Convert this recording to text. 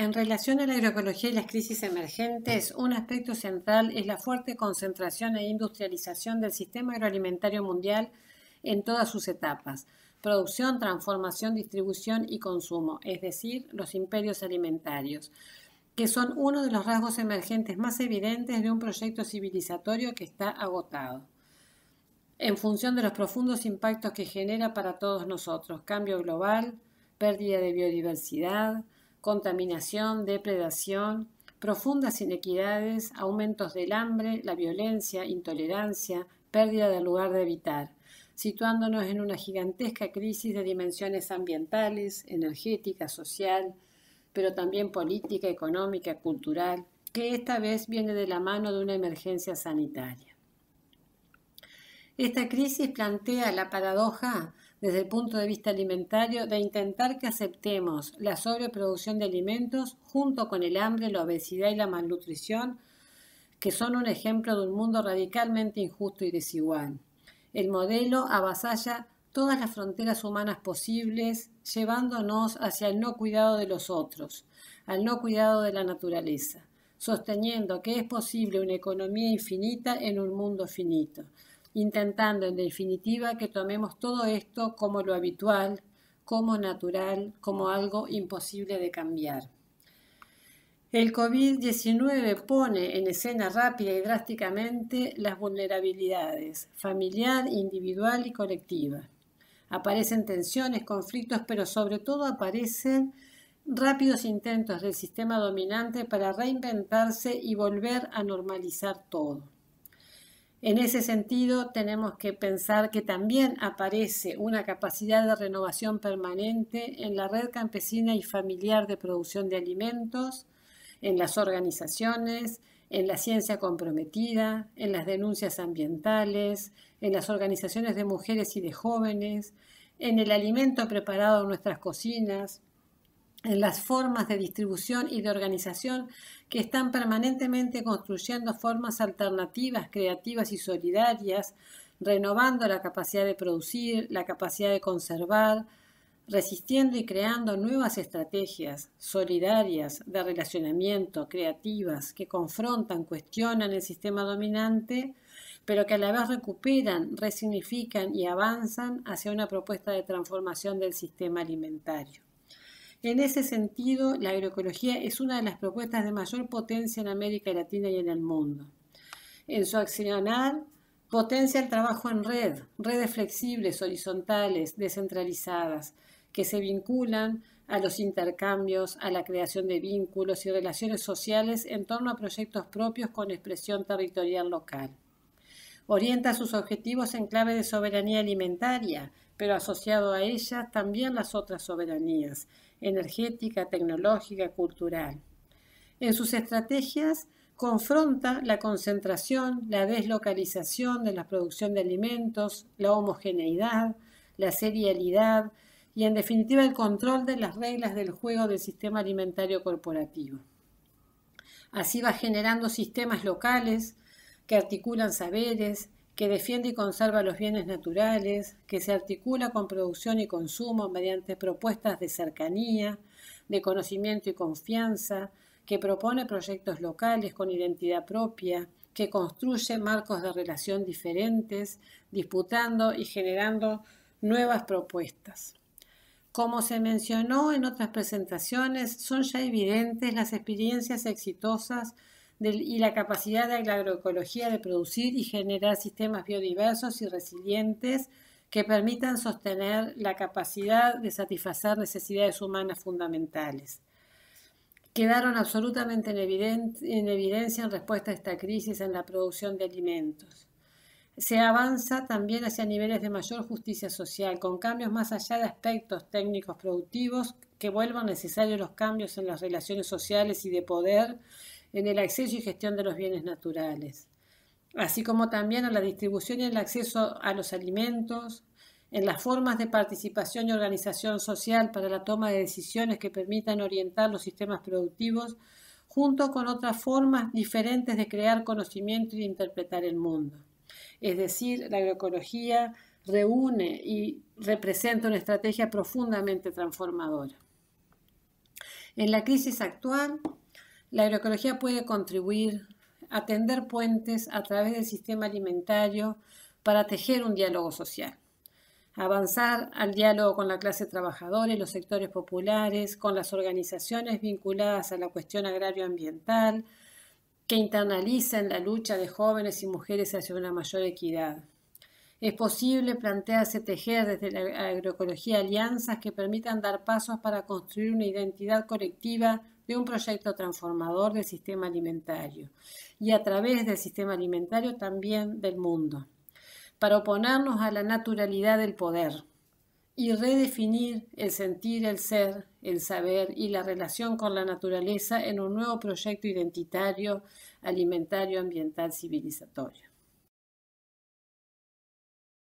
En relación a la agroecología y las crisis emergentes, un aspecto central es la fuerte concentración e industrialización del sistema agroalimentario mundial en todas sus etapas, producción, transformación, distribución y consumo, es decir, los imperios alimentarios, que son uno de los rasgos emergentes más evidentes de un proyecto civilizatorio que está agotado. En función de los profundos impactos que genera para todos nosotros, cambio global, pérdida de biodiversidad, contaminación, depredación, profundas inequidades, aumentos del hambre, la violencia, intolerancia, pérdida del lugar de habitar, situándonos en una gigantesca crisis de dimensiones ambientales, energética, social, pero también política, económica, cultural, que esta vez viene de la mano de una emergencia sanitaria. Esta crisis plantea la paradoja desde el punto de vista alimentario, de intentar que aceptemos la sobreproducción de alimentos junto con el hambre, la obesidad y la malnutrición, que son un ejemplo de un mundo radicalmente injusto y desigual. El modelo avasalla todas las fronteras humanas posibles, llevándonos hacia el no cuidado de los otros, al no cuidado de la naturaleza, sosteniendo que es posible una economía infinita en un mundo finito intentando en definitiva que tomemos todo esto como lo habitual, como natural, como algo imposible de cambiar. El COVID-19 pone en escena rápida y drásticamente las vulnerabilidades familiar, individual y colectiva. Aparecen tensiones, conflictos, pero sobre todo aparecen rápidos intentos del sistema dominante para reinventarse y volver a normalizar todo. En ese sentido, tenemos que pensar que también aparece una capacidad de renovación permanente en la red campesina y familiar de producción de alimentos, en las organizaciones, en la ciencia comprometida, en las denuncias ambientales, en las organizaciones de mujeres y de jóvenes, en el alimento preparado en nuestras cocinas, en las formas de distribución y de organización que están permanentemente construyendo formas alternativas, creativas y solidarias, renovando la capacidad de producir, la capacidad de conservar, resistiendo y creando nuevas estrategias solidarias de relacionamiento, creativas, que confrontan, cuestionan el sistema dominante, pero que a la vez recuperan, resignifican y avanzan hacia una propuesta de transformación del sistema alimentario. En ese sentido, la agroecología es una de las propuestas de mayor potencia en América Latina y en el mundo. En su accionar, potencia el trabajo en red, redes flexibles, horizontales, descentralizadas, que se vinculan a los intercambios, a la creación de vínculos y relaciones sociales en torno a proyectos propios con expresión territorial local. Orienta sus objetivos en clave de soberanía alimentaria, pero asociado a ella también las otras soberanías, energética, tecnológica, cultural. En sus estrategias confronta la concentración, la deslocalización de la producción de alimentos, la homogeneidad, la serialidad y en definitiva el control de las reglas del juego del sistema alimentario corporativo. Así va generando sistemas locales que articulan saberes, que defiende y conserva los bienes naturales, que se articula con producción y consumo mediante propuestas de cercanía, de conocimiento y confianza, que propone proyectos locales con identidad propia, que construye marcos de relación diferentes, disputando y generando nuevas propuestas. Como se mencionó en otras presentaciones, son ya evidentes las experiencias exitosas y la capacidad de la agroecología de producir y generar sistemas biodiversos y resilientes que permitan sostener la capacidad de satisfacer necesidades humanas fundamentales. Quedaron absolutamente en evidencia en respuesta a esta crisis en la producción de alimentos se avanza también hacia niveles de mayor justicia social, con cambios más allá de aspectos técnicos productivos que vuelvan necesarios los cambios en las relaciones sociales y de poder en el acceso y gestión de los bienes naturales, así como también a la distribución y el acceso a los alimentos, en las formas de participación y organización social para la toma de decisiones que permitan orientar los sistemas productivos, junto con otras formas diferentes de crear conocimiento y interpretar el mundo. Es decir, la agroecología reúne y representa una estrategia profundamente transformadora. En la crisis actual, la agroecología puede contribuir a tender puentes a través del sistema alimentario para tejer un diálogo social, avanzar al diálogo con la clase trabajadora y los sectores populares, con las organizaciones vinculadas a la cuestión agrario-ambiental, que internalizan la lucha de jóvenes y mujeres hacia una mayor equidad. Es posible plantearse tejer desde la agroecología alianzas que permitan dar pasos para construir una identidad colectiva de un proyecto transformador del sistema alimentario y a través del sistema alimentario también del mundo, para oponernos a la naturalidad del poder y redefinir el sentir, el ser, el saber y la relación con la naturaleza en un nuevo proyecto identitario, alimentario, ambiental, civilizatorio.